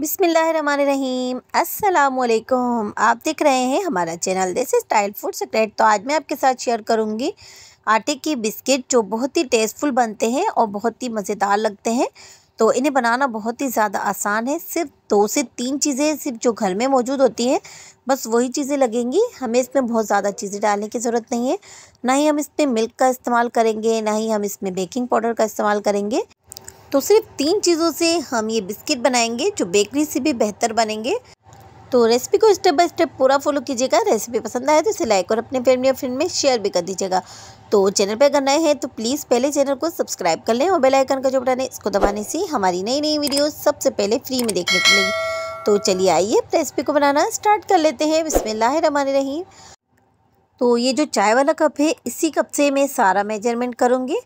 बिसमीम असलकुम आप देख रहे हैं हमारा channel this is style food secret तो आज मैं आपके साथ शेयर करूंगी आटे की बिस्किट जो बहुत ही टेस्टफुल बनते हैं और बहुत ही मज़ेदार लगते हैं तो इन्हें बनाना बहुत ही ज़्यादा आसान है सिर्फ दो से तीन चीज़ें सिर्फ जो घर में मौजूद होती हैं बस वही चीज़ें लगेंगी हमें इसमें बहुत ज़्यादा चीज़ें डालने की ज़रूरत नहीं है ना ही हम इसमें मिल्क का इस्तेमाल करेंगे ना ही हम इसमें बेकिंग पाउडर का इस्तेमाल करेंगे तो सिर्फ तीन चीज़ों से हम ये बिस्किट बनाएंगे जो बेकरी से भी बेहतर बनेंगे तो रेसिपी को स्टेप बाय स्टेप पूरा फॉलो कीजिएगा रेसिपी पसंद आए तो इसे लाइक और अपने फैमिली और फ्रेंड में शेयर भी कर दीजिएगा तो चैनल पर अगर नए हैं तो प्लीज़ पहले चैनल को सब्सक्राइब कर लें और बेल आइकन का जो बटन है इसको दबाने से हमारी नई नई वीडियो सबसे पहले फ्री में देखने को मिलेगी तो चलिए आइए रेसिपी को बनाना स्टार्ट कर लेते हैं बिस्मिल्लाह रमान रहीम तो ये जो चाय वाला कप है इसी कप से मैं सारा मेजरमेंट करूँगी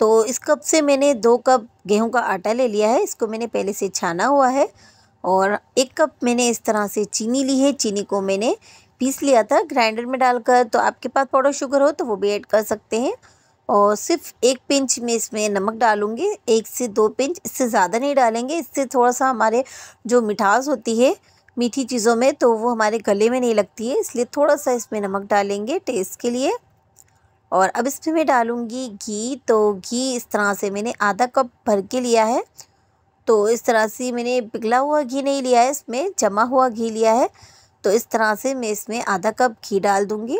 तो इस कप से मैंने दो कप गेहूं का आटा ले लिया है इसको मैंने पहले से छाना हुआ है और एक कप मैंने इस तरह से चीनी ली है चीनी को मैंने पीस लिया था ग्राइंडर में डालकर तो आपके पास पाउडर शुगर हो तो वो भी ऐड कर सकते हैं और सिर्फ एक पिंच में इसमें नमक डालूंगी एक से दो पिंच इससे ज़्यादा नहीं डालेंगे इससे थोड़ा सा हमारे जो मिठास होती है मीठी चीज़ों में तो वो हमारे गले में नहीं लगती है इसलिए थोड़ा सा इसमें नमक डालेंगे टेस्ट के लिए और अब इसमें मैं डालूँगी घी तो घी इस तरह से मैंने आधा कप भर के लिया है तो इस तरह से मैंने पिघला हुआ घी नहीं लिया है इसमें जमा हुआ घी लिया है तो इस तरह से मैं इसमें आधा कप घी डाल दूँगी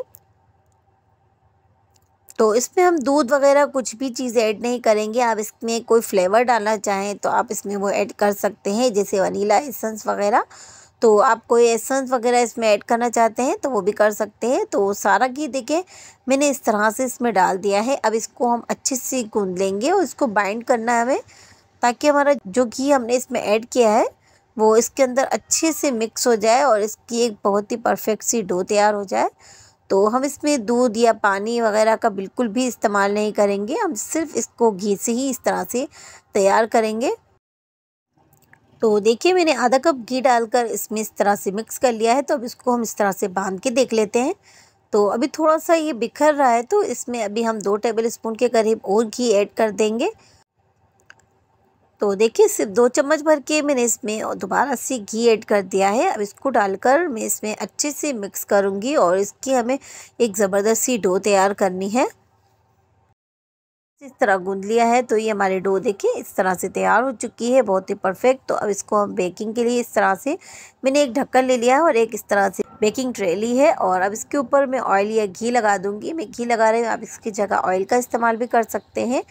तो इसमें हम दूध वगैरह कुछ भी चीज़ ऐड नहीं करेंगे आप इसमें कोई फ्लेवर डालना चाहें तो आप इसमें वो ऐड कर सकते हैं जैसे वनीला एसेंस वगैरह तो आप कोई एसेंस वगैरह इसमें ऐड करना चाहते हैं तो वो भी कर सकते हैं तो सारा घी देखिए मैंने इस तरह से इसमें डाल दिया है अब इसको हम अच्छे से गूँध लेंगे और इसको बाइंड करना है हमें ताकि हमारा जो घी हमने इसमें ऐड किया है वो इसके अंदर अच्छे से मिक्स हो जाए और इसकी एक बहुत ही परफेक्ट सी डो तैयार हो जाए तो हम इसमें दूध या पानी वगैरह का बिल्कुल भी इस्तेमाल नहीं करेंगे हम सिर्फ इसको घी से ही इस तरह से तैयार करेंगे तो देखिए मैंने आधा कप घी डालकर इसमें इस तरह से मिक्स कर लिया है तो अब इसको हम इस तरह से बांध के देख लेते हैं तो अभी थोड़ा सा ये बिखर रहा है तो इसमें अभी हम दो टेबल स्पून के करीब और घी ऐड कर देंगे तो देखिए सिर्फ दो चम्मच भर के मैंने इसमें दोबारा से घी ऐड कर दिया है अब इसको डालकर मैं इसमें अच्छे से मिक्स करूँगी और इसकी हमें एक ज़बरदस्त सी डो तैयार करनी है इस तरह गूँध लिया है तो ये हमारी डो देखिए इस तरह से तैयार हो चुकी है बहुत ही परफेक्ट तो अब इसको हम बेकिंग के लिए इस तरह से मैंने एक ढक्कन ले लिया है और एक इस तरह से बेकिंग ट्रे ली है और अब इसके ऊपर मैं ऑयल या घी लगा दूंगी मैं घी लगा रही हूँ आप इसकी जगह ऑयल का इस्तेमाल भी कर सकते हैं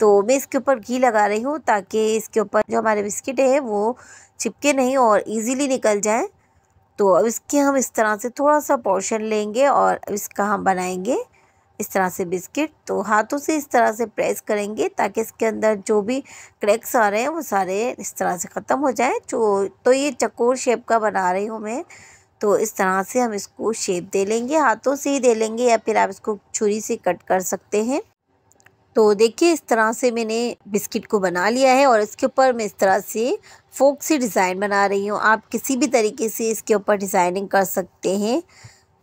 तो मैं इसके ऊपर घी लगा रही हूँ ताकि इसके ऊपर जो हमारे बिस्किट है वो चिपके नहीं और ईज़ीली निकल जाए तो अब इसके हम इस तरह से थोड़ा सा पोर्शन लेंगे और इसका हम बनाएँगे इस तरह से बिस्किट तो हाथों से इस तरह से प्रेस करेंगे ताकि इसके अंदर जो भी क्रैक्स आ रहे हैं वो सारे इस तरह से ख़त्म हो जाए जो तो ये चकोर शेप का बना रही हूँ मैं तो इस तरह से हम इसको शेप दे लेंगे हाथों से ही दे लेंगे या फिर आप इसको छुरी से कट कर सकते हैं तो देखिए इस तरह से मैंने बिस्किट को बना लिया है और इसके ऊपर मैं इस तरह से फोक से डिज़ाइन बना रही हूँ आप किसी भी तरीके से इसके ऊपर डिज़ाइनिंग कर सकते हैं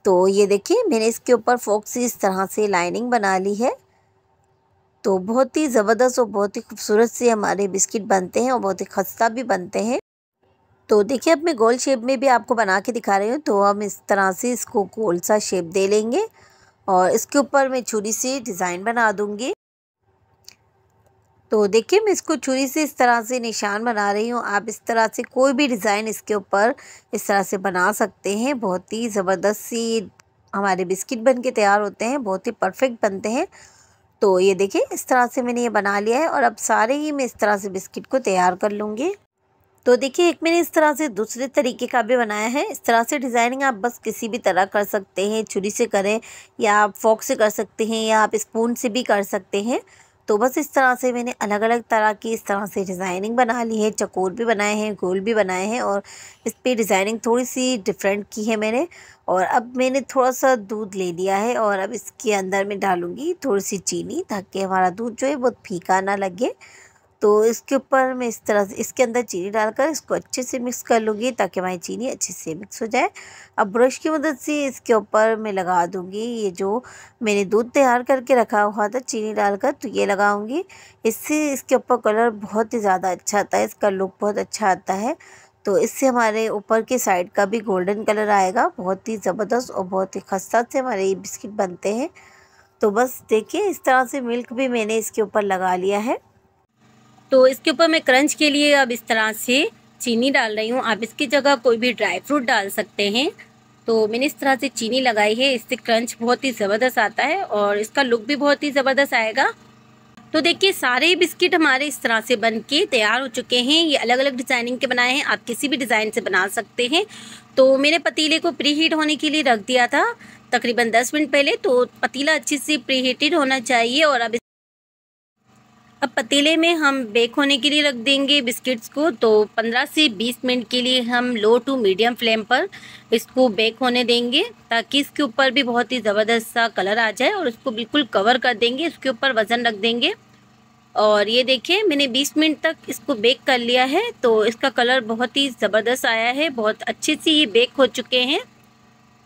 तो ये देखिए मैंने इसके ऊपर फोक से इस तरह से लाइनिंग बना ली है तो बहुत ही ज़बरदस्त और बहुत ही खूबसूरत से हमारे बिस्किट बनते हैं और बहुत ही खस्ता भी बनते हैं तो देखिए अब मैं गोल शेप में भी आपको बना के दिखा रही हूँ तो हम इस तरह से इसको गोल सा शेप दे लेंगे और इसके ऊपर मैं छुरी से डिज़ाइन बना दूँगी तो देखिए मैं इसको छुरी से इस तरह से निशान बना रही हूँ आप इस तरह से कोई भी डिज़ाइन इसके ऊपर इस तरह से बना सकते हैं बहुत ही ज़बरदस्त सी हमारे बिस्किट बन के तैयार होते हैं बहुत ही परफेक्ट बनते हैं तो ये देखिए इस तरह से मैंने ये बना लिया है और अब सारे ही मैं इस तरह से बिस्किट को तैयार कर लूँगी तो देखिए एक मैंने इस तरह से दूसरे तरीके का भी बनाया है इस तरह से डिज़ाइनिंग आप बस किसी भी तरह कर सकते हैं छुरी से करें या आप फॉक से कर सकते हैं या आप स्पून से भी कर सकते हैं तो बस इस तरह से मैंने अलग अलग तरह की इस तरह से डिज़ाइनिंग बना ली है चकोर भी बनाए हैं गोल भी बनाए हैं और इस पर डिज़ाइनिंग थोड़ी सी डिफरेंट की है मैंने और अब मैंने थोड़ा सा दूध ले लिया है और अब इसके अंदर मैं डालूँगी थोड़ी सी चीनी ताकि हमारा दूध जो है बहुत फीका ना लगे तो इसके ऊपर मैं इस तरह से इसके अंदर चीनी डालकर इसको अच्छे से मिक्स कर लूँगी ताकि हमारी चीनी अच्छे से मिक्स हो जाए अब ब्रश की मदद से इसके ऊपर मैं लगा दूँगी ये जो मैंने दूध तैयार करके रखा हुआ था चीनी डालकर तो ये लगाऊँगी इससे इसके ऊपर कलर बहुत ही ज़्यादा अच्छा आता है इसका लुक बहुत अच्छा आता है तो इससे हमारे ऊपर के साइड का भी गोल्डन कलर आएगा बहुत ही ज़बरदस्त और बहुत ही खस्ता से हमारे ये बिस्किट बनते हैं तो बस देखिए इस तरह से मिल्क भी मैंने इसके ऊपर लगा लिया है तो इसके ऊपर मैं क्रंच के लिए अब इस तरह से चीनी डाल रही हूँ आप इसकी जगह कोई भी ड्राई फ्रूट डाल सकते हैं तो मैंने इस तरह से चीनी लगाई है इससे क्रंच बहुत ही ज़बरदस्त आता है और इसका लुक भी बहुत ही ज़बरदस्त आएगा तो देखिए सारे बिस्किट हमारे इस तरह से बन के तैयार हो चुके हैं ये अलग अलग डिज़ाइनिंग के बनाए हैं आप किसी भी डिज़ाइन से बना सकते हैं तो मैंने पतीले को प्री हीट होने के लिए रख दिया था तकरीबन 10 मिनट पहले तो पतीला अच्छे से प्री हीटेड होना चाहिए और अब अब पतीले में हम बेक होने के लिए रख देंगे बिस्किट्स को तो 15 से 20 मिनट के लिए हम लो टू मीडियम फ्लेम पर इसको बेक होने देंगे ताकि इसके ऊपर भी बहुत ही ज़बरदस्त सा कलर आ जाए और इसको बिल्कुल कवर कर देंगे इसके ऊपर वज़न रख देंगे और ये देखिए मैंने 20 मिनट तक इसको बेक कर लिया है तो इसका कलर बहुत ही ज़बरदस्त आया है बहुत अच्छे से ये बेक हो चुके हैं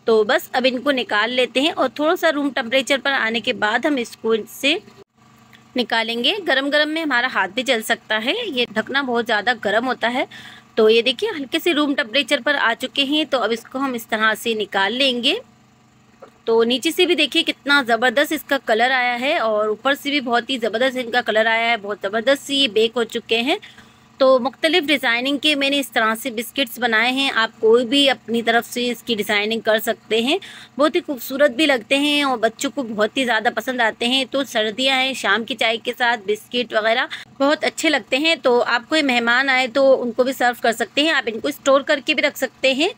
तो बस अब इनको निकाल लेते हैं और थोड़ा सा रूम टेम्परेचर पर आने के बाद हम इसको इससे निकालेंगे गरम गरम में हमारा हाथ भी जल सकता है ये ढकना बहुत ज़्यादा गर्म होता है तो ये देखिए हल्के से रूम टेम्परेचर पर आ चुके हैं तो अब इसको हम इस तरह से निकाल लेंगे तो नीचे से भी देखिए कितना ज़बरदस्त इसका कलर आया है और ऊपर से भी बहुत ही ज़बरदस्त इनका कलर आया है बहुत ज़बरदस्त ये बेक हो चुके हैं तो मुख्तलिफ़ डिज़ाइनिंग के मैंने इस तरह से बिस्किट्स बनाए हैं आप कोई भी अपनी तरफ से इसकी डिज़ाइनिंग कर सकते हैं बहुत ही खूबसूरत भी लगते हैं और बच्चों को बहुत ही ज़्यादा पसंद आते हैं तो सर्दियाँ हैं शाम की चाय के साथ बिस्किट वगैरह बहुत अच्छे लगते हैं तो आप कोई मेहमान आए तो उनको भी सर्व कर सकते हैं आप इनको स्टोर करके भी रख सकते हैं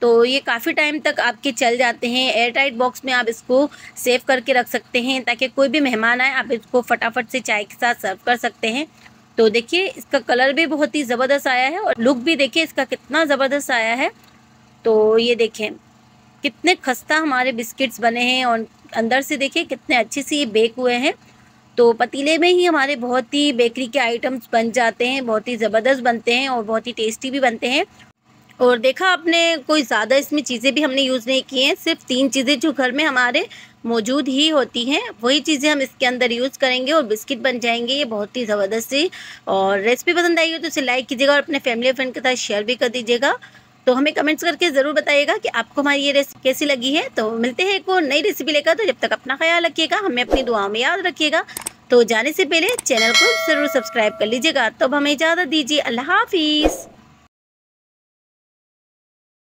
तो ये काफ़ी टाइम तक आपके चल जाते हैं एयर टाइट बॉक्स में आप इसको सेव करके रख सकते हैं ताकि कोई भी मेहमान आए आप इसको फटाफट से चाय के साथ सर्व कर सकते हैं तो देखिए इसका कलर भी बहुत ही ज़बरदस्त आया है और लुक भी देखिए इसका कितना ज़बरदस्त आया है तो ये देखें कितने खस्ता हमारे बिस्किट्स बने हैं और अंदर से देखिए कितने अच्छे से ये बेक हुए हैं तो पतीले में ही हमारे बहुत ही बेकरी के आइटम्स बन जाते हैं बहुत ही ज़बरदस्त बनते हैं और बहुत ही टेस्टी भी बनते हैं और देखा आपने कोई ज़्यादा इसमें चीज़ें भी हमने यूज़ नहीं की हैं सिर्फ तीन चीज़ें जो घर में हमारे मौजूद ही होती हैं वही चीज़ें हम इसके अंदर यूज़ करेंगे और बिस्किट बन जाएंगे ये बहुत ही ज़बरदस्त सी और रेसिपी पसंद आई हो तो इसे लाइक कीजिएगा और अपने फैमिली और फ्रेंड के साथ शेयर भी कर दीजिएगा तो हमें कमेंट्स करके ज़रूर बताइएगा कि आपको हमारी ये रेसिपी कैसी लगी है तो मिलते हैं एक और नई रेसिपी लेकर तो जब तक अपना ख्याल रखिएगा हमें अपनी दुआ में याद रखिएगा तो जाने से पहले चैनल को ज़रूर सब्सक्राइब कर लीजिएगा तो अब हमें इजाज़त दीजिए अल्लाह हाफिज़